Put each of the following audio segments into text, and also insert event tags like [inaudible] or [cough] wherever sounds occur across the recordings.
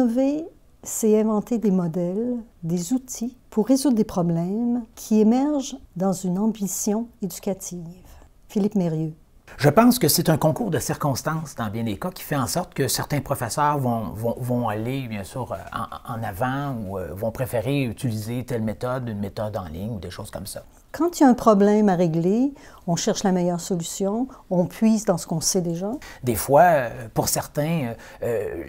Innover, c'est inventer des modèles, des outils pour résoudre des problèmes qui émergent dans une ambition éducative. Philippe Mérieux. Je pense que c'est un concours de circonstances dans bien des cas qui fait en sorte que certains professeurs vont, vont, vont aller, bien sûr, euh, en, avant ou euh, vont préférer utiliser telle méthode, une méthode en ligne ou des choses comme ça. Quand il y a un problème à régler, on cherche la meilleure solution, on puise dans ce qu'on sait déjà. Des fois, euh, pour certains,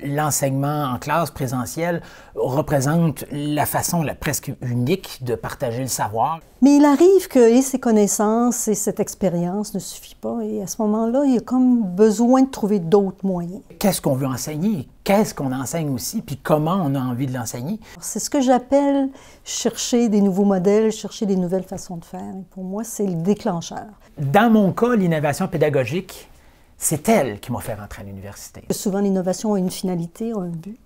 l'enseignement en classe présentielle représente la façon la presque unique de partager le savoir. Mais il arrive que et ces connaissances et cette expérience ne suffisent pas et ce moment-là, il y a comme besoin de trouver d'autres moyens. Qu'est-ce qu'on veut enseigner? Qu'est-ce qu'on enseigne aussi? Puis comment on a envie de l'enseigner? C'est ce que j'appelle chercher des nouveaux modèles, chercher des nouvelles façons de faire. Et pour moi, c'est le déclencheur. Dans mon cas, l'innovation pédagogique, c'est elle qui m'a fait rentrer à l'université. Souvent, l'innovation a une finalité, un but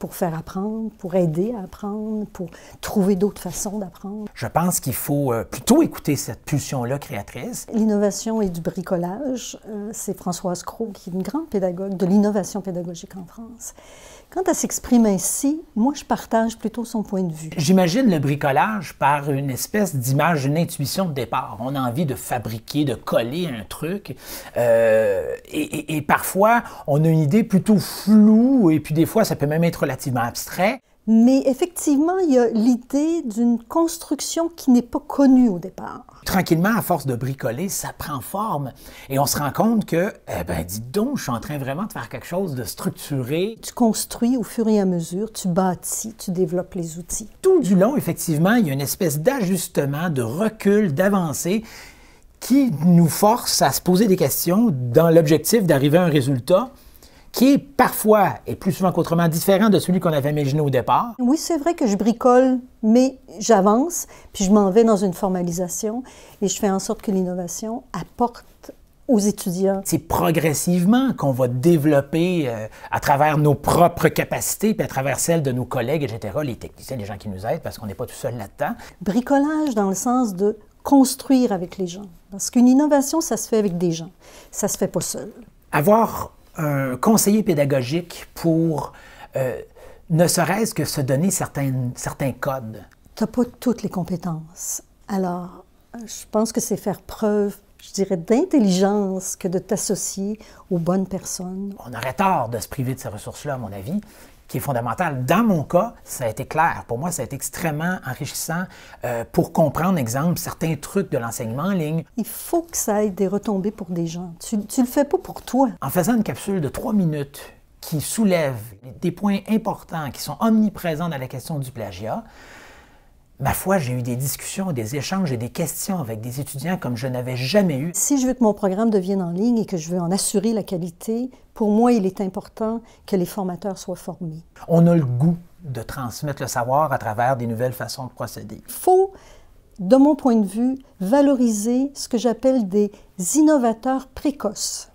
pour faire apprendre, pour aider à apprendre, pour trouver d'autres façons d'apprendre. Je pense qu'il faut euh, plutôt écouter cette pulsion-là créatrice. L'innovation et du bricolage, euh, c'est Françoise Cros, qui est une grande pédagogue de l'innovation pédagogique en France. Quand elle s'exprime ainsi, moi, je partage plutôt son point de vue. J'imagine le bricolage par une espèce d'image, une intuition de départ. On a envie de fabriquer, de coller un truc. Euh, et, et parfois, on a une idée plutôt floue, et puis des fois, ça peut même être abstrait. Mais effectivement, il y a l'idée d'une construction qui n'est pas connue au départ. Tranquillement, à force de bricoler, ça prend forme et on se rend compte que, eh ben, dis donc, je suis en train vraiment de faire quelque chose de structuré. Tu construis au fur et à mesure, tu bâtis, tu développes les outils. Tout du long, effectivement, il y a une espèce d'ajustement, de recul, d'avancée qui nous force à se poser des questions dans l'objectif d'arriver à un résultat qui est parfois, et plus souvent qu'autrement, différent de celui qu'on avait imaginé au départ. Oui, c'est vrai que je bricole, mais j'avance, puis je m'en vais dans une formalisation, et je fais en sorte que l'innovation apporte aux étudiants. C'est progressivement qu'on va développer euh, à travers nos propres capacités, puis à travers celles de nos collègues, etc., les techniciens, les gens qui nous aident, parce qu'on n'est pas tout seul là-dedans. Bricolage dans le sens de construire avec les gens. Parce qu'une innovation, ça se fait avec des gens. Ça se fait pas seul. Avoir un conseiller pédagogique pour euh, ne serait-ce que se donner certains, certains codes? Tu n'as pas toutes les compétences. Alors, je pense que c'est faire preuve, je dirais, d'intelligence que de t'associer aux bonnes personnes. On aurait tort de se priver de ces ressources-là, à mon avis qui est fondamentale. Dans mon cas, ça a été clair. Pour moi, ça a été extrêmement enrichissant euh, pour comprendre, exemple, certains trucs de l'enseignement en ligne. Il faut que ça ait des retombées pour des gens. Tu ne le fais pas pour toi. En faisant une capsule de trois minutes qui soulève des points importants qui sont omniprésents dans la question du plagiat, Ma foi, j'ai eu des discussions, des échanges et des questions avec des étudiants comme je n'avais jamais eu. Si je veux que mon programme devienne en ligne et que je veux en assurer la qualité, pour moi, il est important que les formateurs soient formés. On a le goût de transmettre le savoir à travers des nouvelles façons de procéder. Il Faut, de mon point de vue, valoriser ce que j'appelle des innovateurs précoces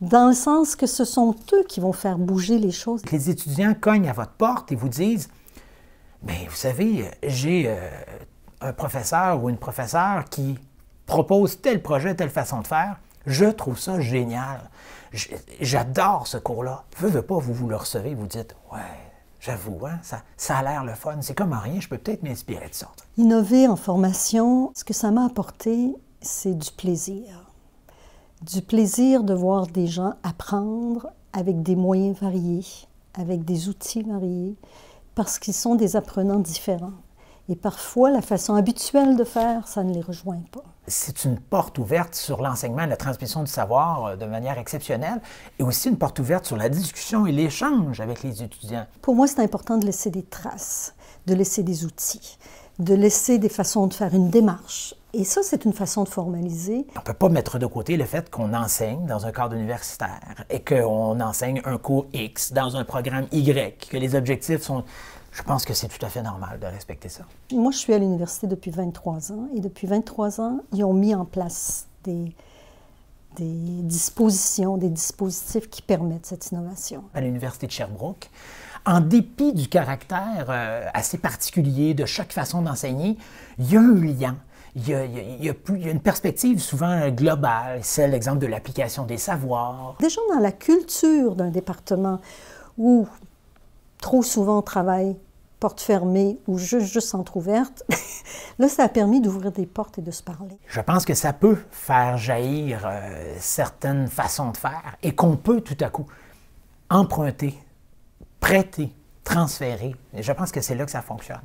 dans le sens que ce sont eux qui vont faire bouger les choses. Les étudiants cognent à votre porte et vous disent mais ben, vous savez, j'ai euh, un professeur ou une professeure qui propose tel projet, telle façon de faire. Je trouve ça génial. J'adore ce cours-là. Veux, veux pas, vous, vous le recevez, vous dites Ouais, j'avoue, hein, ça, ça a l'air le fun. C'est comme un rien, je peux peut-être m'inspirer de ça. Innover en formation, ce que ça m'a apporté, c'est du plaisir. Du plaisir de voir des gens apprendre avec des moyens variés, avec des outils variés parce qu'ils sont des apprenants différents. Et parfois, la façon habituelle de faire, ça ne les rejoint pas. C'est une porte ouverte sur l'enseignement la transmission du savoir euh, de manière exceptionnelle, et aussi une porte ouverte sur la discussion et l'échange avec les étudiants. Pour moi, c'est important de laisser des traces, de laisser des outils, de laisser des façons de faire une démarche, et ça, c'est une façon de formaliser. On ne peut pas mettre de côté le fait qu'on enseigne dans un cadre universitaire et qu'on enseigne un cours X dans un programme Y, que les objectifs sont... Je pense que c'est tout à fait normal de respecter ça. Moi, je suis à l'université depuis 23 ans et depuis 23 ans, ils ont mis en place des, dispositions, des dispositifs qui permettent cette innovation. À l'Université de Sherbrooke, en dépit du caractère euh, assez particulier de chaque façon d'enseigner, il y a un lien il y, a, plus, une perspective souvent globale, c'est l'exemple de l'application des savoirs. Déjà dans la culture d'un département où trop souvent on travaille porte fermée ou juste, juste ouverte, [laughs] là, ça a permis d'ouvrir des portes et de se parler. Je pense que ça peut faire jaillir euh, certaines façons de faire et qu'on peut tout à coup emprunter, prêter, transférer. Et je pense que c'est là que ça fonctionne.